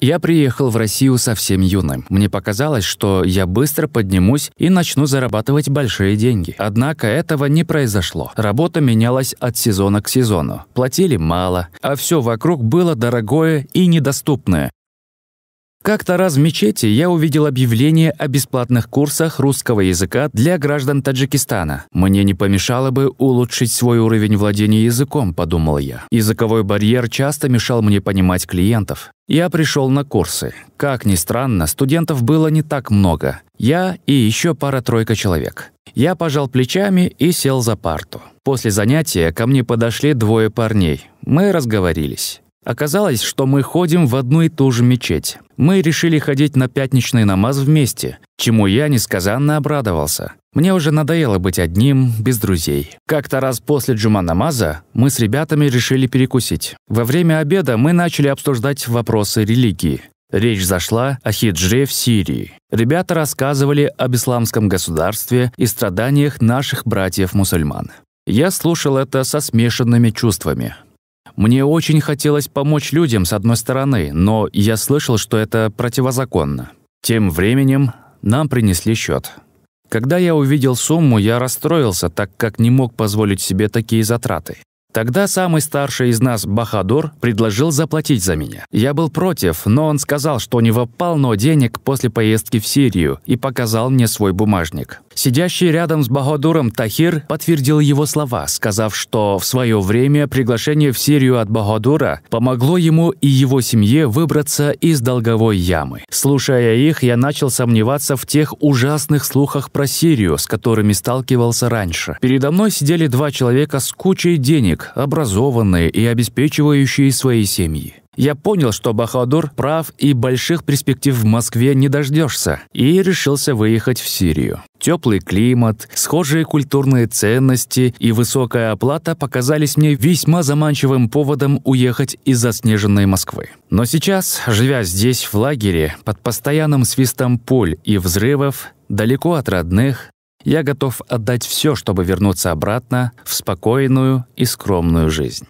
Я приехал в Россию совсем юным. Мне показалось, что я быстро поднимусь и начну зарабатывать большие деньги. Однако этого не произошло. Работа менялась от сезона к сезону. Платили мало, а все вокруг было дорогое и недоступное. Как-то раз в мечети я увидел объявление о бесплатных курсах русского языка для граждан Таджикистана. Мне не помешало бы улучшить свой уровень владения языком, подумал я. Языковой барьер часто мешал мне понимать клиентов. Я пришел на курсы. Как ни странно, студентов было не так много. Я и еще пара-тройка человек. Я пожал плечами и сел за парту. После занятия ко мне подошли двое парней. Мы разговорились. Оказалось, что мы ходим в одну и ту же мечеть. Мы решили ходить на пятничный намаз вместе, чему я несказанно обрадовался. Мне уже надоело быть одним, без друзей. Как-то раз после джума намаза мы с ребятами решили перекусить. Во время обеда мы начали обсуждать вопросы религии. Речь зашла о хиджре в Сирии. Ребята рассказывали об исламском государстве и страданиях наших братьев-мусульман. Я слушал это со смешанными чувствами. Мне очень хотелось помочь людям, с одной стороны, но я слышал, что это противозаконно. Тем временем нам принесли счет. Когда я увидел сумму, я расстроился, так как не мог позволить себе такие затраты. Тогда самый старший из нас, Бахадор, предложил заплатить за меня. Я был против, но он сказал, что у него полно денег после поездки в Сирию и показал мне свой бумажник. Сидящий рядом с Баходуром Тахир подтвердил его слова, сказав, что в свое время приглашение в Сирию от Баходура помогло ему и его семье выбраться из долговой ямы. Слушая их, я начал сомневаться в тех ужасных слухах про Сирию, с которыми сталкивался раньше. Передо мной сидели два человека с кучей денег, образованные и обеспечивающие свои семьи. Я понял, что Бахадур прав и больших перспектив в Москве не дождешься, и решился выехать в Сирию. Теплый климат, схожие культурные ценности и высокая оплата показались мне весьма заманчивым поводом уехать из заснеженной Москвы. Но сейчас, живя здесь, в лагере, под постоянным свистом пуль и взрывов, далеко от родных, я готов отдать все, чтобы вернуться обратно в спокойную и скромную жизнь.